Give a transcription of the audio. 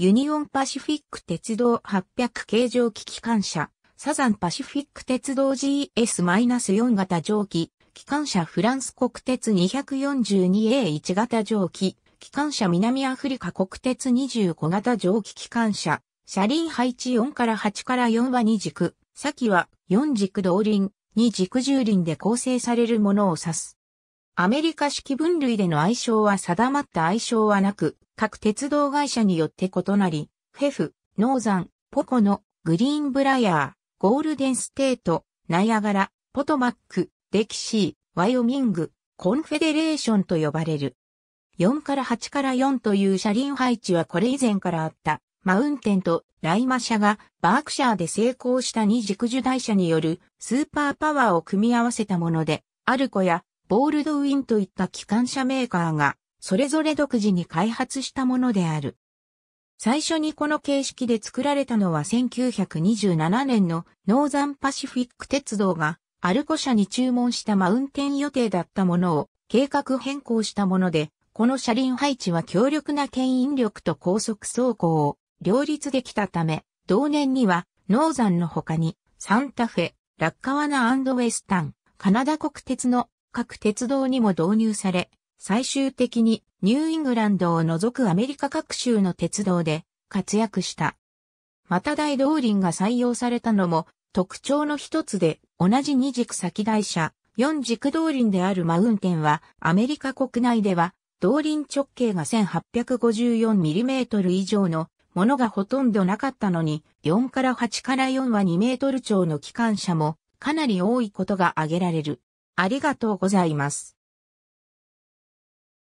ユニオンパシフィック鉄道800形蒸気機関車、サザンパシフィック鉄道 GS-4 型蒸気、機関車フランス国鉄 242A1 型蒸気、機関車南アフリカ国鉄25型蒸気機関車、車輪配置4から8から4は2軸、先は4軸動輪、2軸重輪で構成されるものを指す。アメリカ式分類での愛称は定まった愛称はなく、各鉄道会社によって異なり、フェフ、ノーザン、ポコノ、グリーンブライアー、ゴールデンステート、ナイアガラ、ポトマック、デキシー、ワイオミング、コンフェデレーションと呼ばれる。4から8から4という車輪配置はこれ以前からあった。マウンテンとライマ社がバークシャーで成功した二軸樹台車によるスーパーパワーを組み合わせたもので、アルコやボールドウィンといった機関車メーカーがそれぞれ独自に開発したものである。最初にこの形式で作られたのは1927年のノーザンパシフィック鉄道がアルコ社に注文したマウンテン予定だったものを計画変更したもので、この車輪配置は強力な牽引力と高速走行を両立できたため、同年にはノーザンの他にサンタフェ、ラッカワナウェスタン、カナダ国鉄の各鉄道にも導入され、最終的にニューイングランドを除くアメリカ各州の鉄道で活躍した。また大動輪が採用されたのも特徴の一つで同じ二軸先台車、四軸動輪であるマウンテンはアメリカ国内では動輪直径が 1854mm 以上のものがほとんどなかったのに4から8から4は2メートル超の機関車もかなり多いことが挙げられる。ありがとうございます。